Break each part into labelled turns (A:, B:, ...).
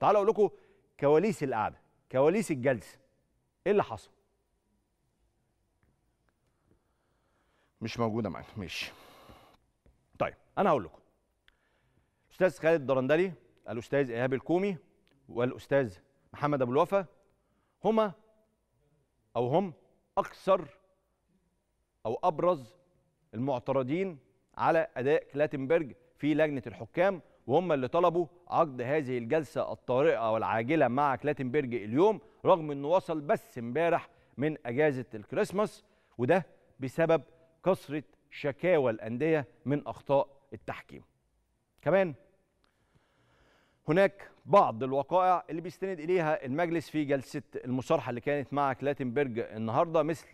A: تعالوا اقول لكم كواليس القعده كواليس الجلسه ايه اللي حصل مش موجوده معانا ماشي طيب انا هقول لكم الاستاذ خالد الدرندلي الاستاذ ايهاب الكومي والاستاذ محمد ابو الوفا هما او هم اكثر او ابرز المعترضين على اداء كلاتنبرج في لجنه الحكام وهم اللي طلبوا عقد هذه الجلسة الطارئة والعاجلة مع كلاتنبرج اليوم رغم أنه وصل بس امبارح من أجازة الكريسماس وده بسبب كثرة شكاوى الأندية من أخطاء التحكيم كمان هناك بعض الوقائع اللي بيستند إليها المجلس في جلسة المصارحة اللي كانت مع كلاتنبرج النهاردة مثل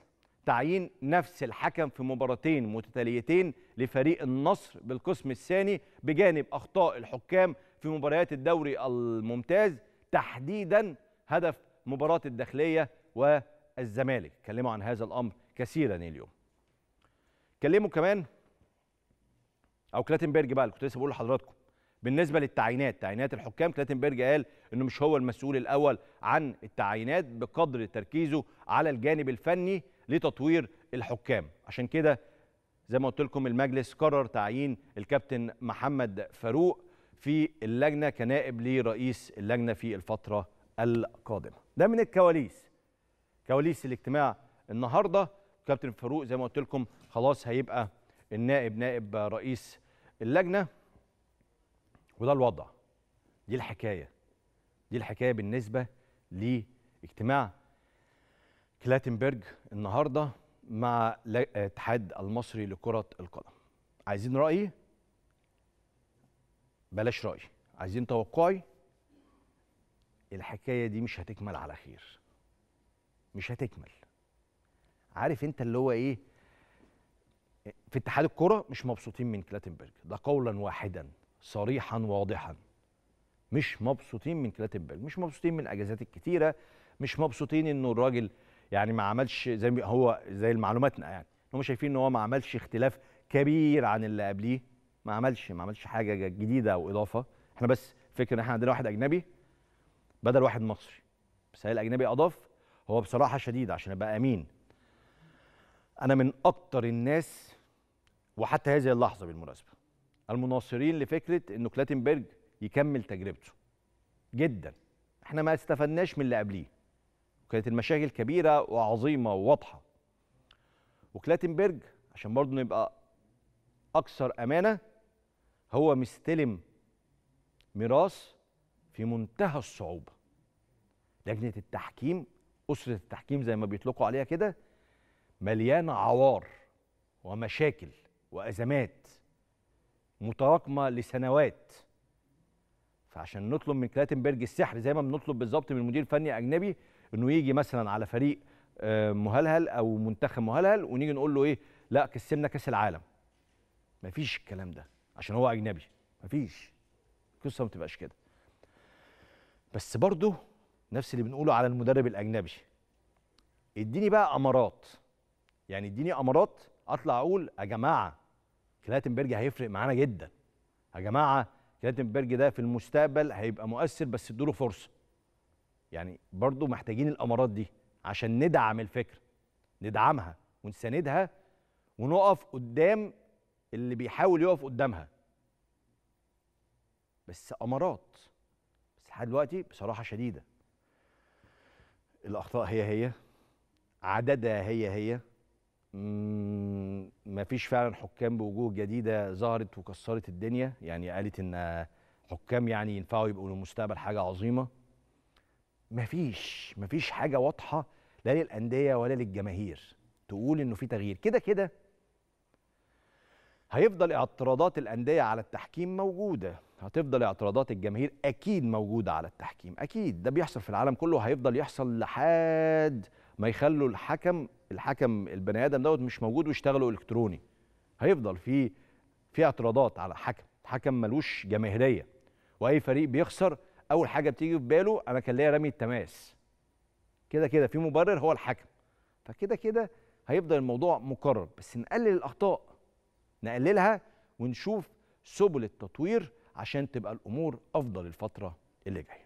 A: تعيين نفس الحكم في مباراتين متتاليتين لفريق النصر بالقسم الثاني بجانب اخطاء الحكام في مباريات الدوري الممتاز تحديدا هدف مباراه الداخليه والزمالك اتكلموا عن هذا الامر كثيرا اليوم اتكلموا كمان او كلاتنبرج بقى اللي كنت لسه بقول لحضراتكم بالنسبه للتعيينات تعيينات الحكام كلاتنبرج قال انه مش هو المسؤول الاول عن التعيينات بقدر تركيزه على الجانب الفني لتطوير الحكام عشان كده زي ما قلت لكم المجلس قرر تعيين الكابتن محمد فاروق في اللجنه كنائب لرئيس اللجنه في الفتره القادمه ده من الكواليس كواليس الاجتماع النهارده كابتن فاروق زي ما قلت لكم خلاص هيبقى النائب نائب رئيس اللجنه وده الوضع دي الحكايه دي الحكايه بالنسبه لاجتماع كلاتنبرج النهارده مع الاتحاد المصري لكره القدم عايزين رايي بلاش رايي عايزين توقعي الحكايه دي مش هتكمل على خير مش هتكمل عارف انت اللي هو ايه في اتحاد الكره مش مبسوطين من كلاتنبرج ده قولا واحدا صريحا واضحا مش مبسوطين من كلاتنبرج مش مبسوطين من الاجازات الكتيره مش مبسوطين انه الراجل يعني ما عملش زي هو زي معلوماتنا يعني هم شايفين ان هو ما عملش اختلاف كبير عن اللي قبليه ما عملش ما عملش حاجه جديده او اضافه احنا بس فكره ان احنا عندنا واحد اجنبي بدل واحد مصري بس هي الاجنبي اضاف هو بصراحه شديد عشان ابقى امين انا من اكتر الناس وحتى هذه اللحظه بالمناسبه المناصرين لفكره انه كلاتنبرج يكمل تجربته جدا احنا ما استفدناش من اللي قبليه وكانت المشاكل كبيره وعظيمه وواضحه وكلاتنبرج عشان برضه نبقى اكثر امانه هو مستلم ميراث في منتهى الصعوبه لجنه التحكيم اسره التحكيم زي ما بيطلقوا عليها كده مليانه عوار ومشاكل وازمات متراكمه لسنوات فعشان نطلب من كلاتنبرج السحر زي ما بنطلب بالظبط من مدير فني اجنبي انه يجي مثلا على فريق آه، مهلهل او منتخب مهلهل ونيجي نقول له ايه لا كسبنا كاس العالم مفيش الكلام ده عشان هو اجنبي مفيش القصه ما تبقاش كده بس برضه نفس اللي بنقوله على المدرب الاجنبي اديني بقى امارات يعني اديني امارات اطلع اقول يا جماعه كلاتنبرج هيفرق معانا جدا يا جماعه كلاتنبرج ده في المستقبل هيبقى مؤثر بس ادوا له فرصه يعني برضو محتاجين الامارات دي عشان ندعم الفكره ندعمها ونساندها ونقف قدام اللي بيحاول يقف قدامها بس امارات بس لحد دلوقتي بصراحه شديده الاخطاء هي هي عددها هي هي مفيش فعلا حكام بوجوه جديده ظهرت وكسرت الدنيا يعني قالت ان حكام يعني ينفعوا يبقوا للمستقبل حاجه عظيمه مفيش مفيش حاجه واضحه لا للانديه ولا للجماهير تقول انه في تغيير كده كده هيفضل اعتراضات الانديه على التحكيم موجوده هتفضل اعتراضات الجماهير اكيد موجوده على التحكيم اكيد ده بيحصل في العالم كله هيفضل يحصل لحد ما يخلوا الحكم الحكم البني ادم دوت مش موجود ويشتغلوا الكتروني هيفضل في في اعتراضات على حكم حكم ملوش جماهيريه واي فريق بيخسر اول حاجه بتيجي في باله انا كان ليا رمي التماس كده كده في مبرر هو الحكم فكده كده هيفضل الموضوع مكرر بس نقلل الاخطاء نقللها ونشوف سبل التطوير عشان تبقى الامور افضل الفتره اللي جايه